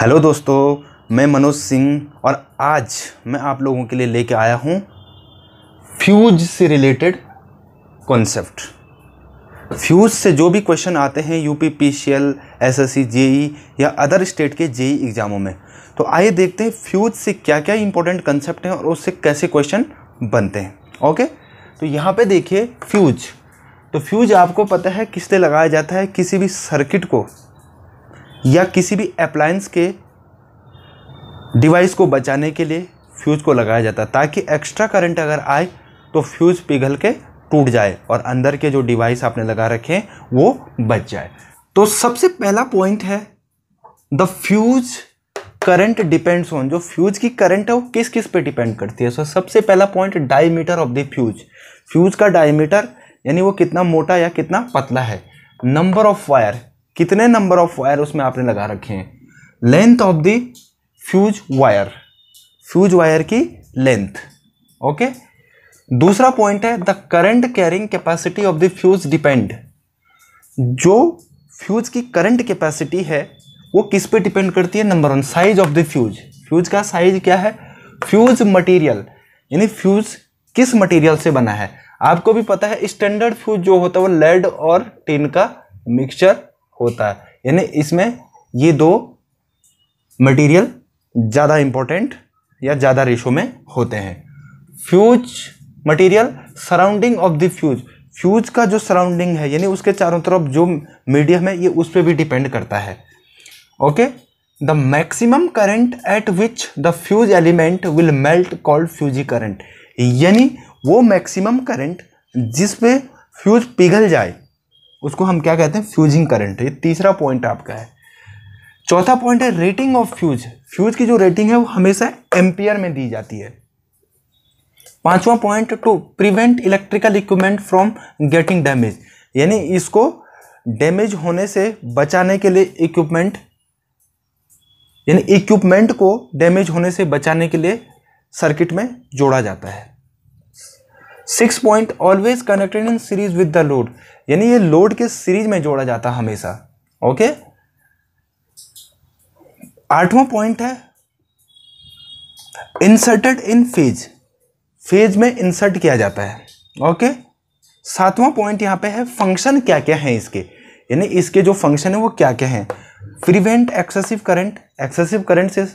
Hello दोस्तों मैं मनोज सिंह और आज मैं आप लोगों के लिए लेके आया हूँ फ्यूज से रिलेटेड कॉन्सेप्ट फ्यूज से जो भी क्वेश्चन आते हैं U P P C S S S C J E या अदर स्टेट के जे ई एग्ज़ामों में तो आइए देखते हैं फ्यूज से क्या क्या इंपॉर्टेंट कंसेप्ट हैं और उससे कैसे क्वेश्चन बनते हैं ओके तो यहाँ पे देखिए फ्यूज तो फ्यूज आपको पता है किस लिए लगाया जाता है किसी भी सर्किट को या किसी भी अप्लायंस के डिवाइस को बचाने के लिए फ्यूज़ को लगाया जाता है ताकि एक्स्ट्रा करंट अगर आए तो फ्यूज़ पिघल के टूट जाए और अंदर के जो डिवाइस आपने लगा रखे हैं वो बच जाए तो सबसे पहला पॉइंट है the fuse current depends on जो फ्यूज की करंट है वो किस किस पे डिपेंड करती है सो सबसे पहला point diameter of the fuse fuse का डायमीटर यानी वो कितना मोटा या कितना पतला है नंबर ऑफ वायर कितने नंबर ऑफ वायर उसमें आपने लगा रखे हैं length of the fuse wire fuse wire की लेंथ ओके दूसरा पॉइंट है the current carrying capacity of the fuse depend जो फ्यूज की करंट कैपेसिटी है वो किस पे डिपेंड करती है number one size of the fuse fuse का साइज क्या है फ्यूज मटेरियल यानी फ्यूज किस मटेरियल से बना है आपको भी पता है स्टैंडर्ड फ्यूज जो होता है वो लेड और टिन का मिक्सचर होता है यानी इसमें ये दो मटेरियल ज़्यादा इम्पोर्टेंट या ज़्यादा रेशो में होते हैं fuse material surrounding of the fuse fuse का जो सराउंडिंग है यानी उसके चारों तरफ जो मीडियम है ये उस पर भी डिपेंड करता है okay the maximum current at which the fuse element will melt called fusing current यानी वो मैक्सिमम करंट जिस पे फ्यूज पिघल जाए उसको हम क्या कहते हैं फ्यूजिंग करंट ये तीसरा पॉइंट आपका है चौथा पॉइंट है रेटिंग ऑफ फ्यूज फ्यूज की जो रेटिंग है वो हमेशा एम्पियर में दी जाती है पांचवा point to prevent electrical equipment from getting damage यानी इसको डैमेज होने से बचाने के लिए इक्विपमेंट यानी इक्विपमेंट को डैमेज होने से बचाने के लिए सर्किट में जोड़ा जाता है six point always connected in series with the load यानी ये लोड के सीरीज में जोड़ा जाता हमेशा ओके आठवां पॉइंट है इंसर्टेड इन फेज फेज में इंसर्ट किया जाता है ओके सातवां पॉइंट यहां पे है फंक्शन क्या क्या है इसके यानी इसके जो फंक्शन है वो क्या क्या हैं prevent excessive current excessive current से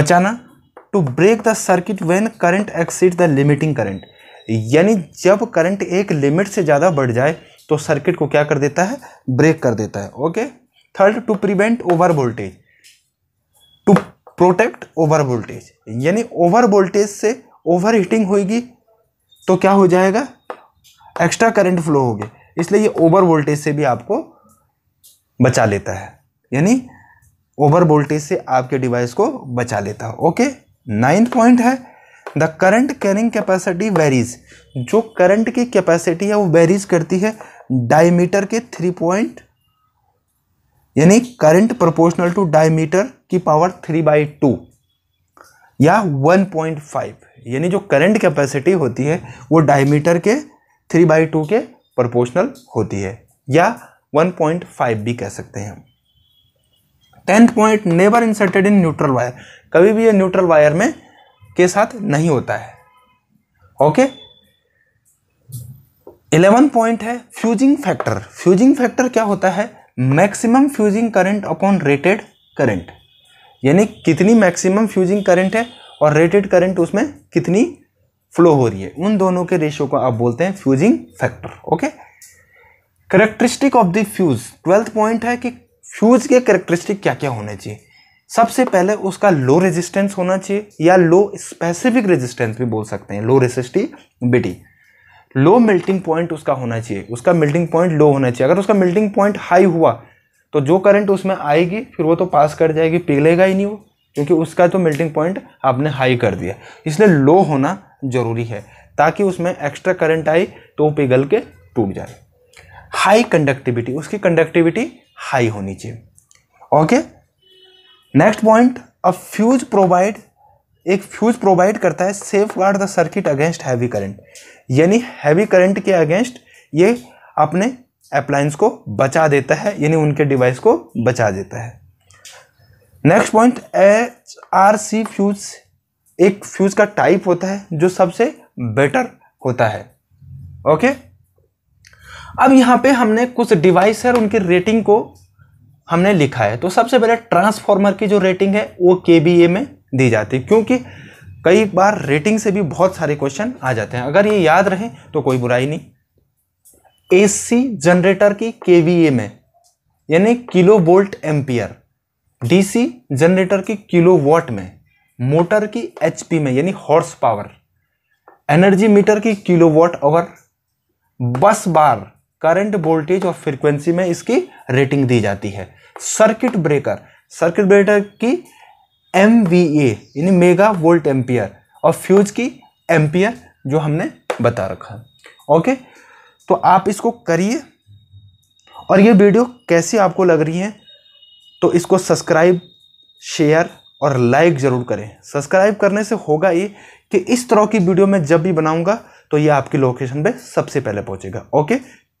बचाना to break the circuit when current exceed the limiting current यानी जब करंट एक लिमिट से ज़्यादा बढ़ जाए तो सर्किट को क्या कर देता है ब्रेक कर देता है okay third to prevent over voltage to protect over voltage यानी ओवर वोल्टेज से ओवर हीटिंग होगी तो क्या हो जाएगा एक्स्ट्रा करंट फ्लो हो इसलिए ये ओवर वोल्टेज से भी आपको बचा लेता है यानी ओवर वोल्टेज से आपके डिवाइस को बचा लेता है ओके नाइन्थ पॉइंट है the current carrying capacity varies जो करंट की कैपेसिटी है वो वेरीज करती है डायमीटर के थ्री पॉइंट यानी करंट प्रोपोर्शनल टू डायमीटर की पावर थ्री बाई टू या वन पॉइंट फाइव यानी जो करंट कैपेसिटी होती है वो डायमीटर के थ्री बाई टू के प्रोपोर्शनल होती है या वन पॉइंट फाइव भी कह सकते हैं tenth point never inserted in neutral wire कभी भी ये न्यूट्रल वायर में के साथ नहीं होता है ओके इलेवन पॉइंट है फ्यूजिंग फैक्टर फ्यूजिंग फैक्टर क्या होता है maximum fusing current upon rated current यानी कितनी मैक्सिमम फ्यूजिंग करंट है और रेटेड करंट उसमें कितनी फ्लो हो रही है उन दोनों के रेशियो को आप बोलते हैं fusing factor okay characteristic of the fuse twelfth point है कि फ्यूज के करेक्टरिस्टिक क्या क्या होने चाहिए सबसे पहले उसका लो रेजिस्टेंस होना चाहिए या लो स्पेसिफिक रेजिस्टेंस भी बोल सकते हैं लो बिटी लो मेल्टिंग पॉइंट उसका होना चाहिए उसका मेल्टिंग पॉइंट लो होना चाहिए अगर उसका मेल्टिंग पॉइंट हाई हुआ तो जो करंट उसमें आएगी फिर वो तो पास कर जाएगी पिघलेगा ही नहीं वो क्योंकि उसका तो मेल्टिंग पॉइंट आपने हाई कर दिया इसलिए लो होना जरूरी है ताकि उसमें एक्स्ट्रा करंट आए तो पिघल के टूट जाए हाई कंडक्टिविटी उसकी कंडक्टिविटी हाई होनी चाहिए okay next point a fuse provide एक फ्यूज प्रोवाइड करता है safeguard the circuit against heavy current यानी हैवी करंट के अगेंस्ट ये अपने अप्लायंस को बचा देता है यानी उनके डिवाइस को बचा देता है next point H R C fuse एक फ्यूज का टाइप होता है जो सबसे बेटर होता है ओके okay? अब यहाँ पे हमने कुछ डिवाइस है उनकी रेटिंग को हमने लिखा है तो सबसे पहले ट्रांसफॉर्मर की जो रेटिंग है वो के में दी जाती है क्योंकि कई बार रेटिंग से भी बहुत सारे क्वेश्चन आ जाते हैं अगर ये याद रहे तो कोई बुराई नहीं एसी जनरेटर की के में यानी kilovolt ampere DC generator की किलो वॉट में मोटर की एचपी में यानी हॉर्स पावर एनर्जी मीटर की kilowatt hour bus bar current voltage और फ्रिक्वेंसी में इसकी रेटिंग दी जाती है सर्किट ब्रेकर सर्किट ब्रेकर की एम वी ए यानी मेगा वोल्ट एम्पियर और फ्यूज की एम्पियर जो हमने बता रखा है ओके तो आप इसको करिए और ये वीडियो कैसी आपको लग रही है तो इसको सब्सक्राइब शेयर और लाइक ज़रूर करें सब्सक्राइब करने से होगा ये कि इस तरह की वीडियो मैं जब भी बनाऊंगा तो ये आपकी लोकेशन पे सबसे पहले पहुंचेगा ओके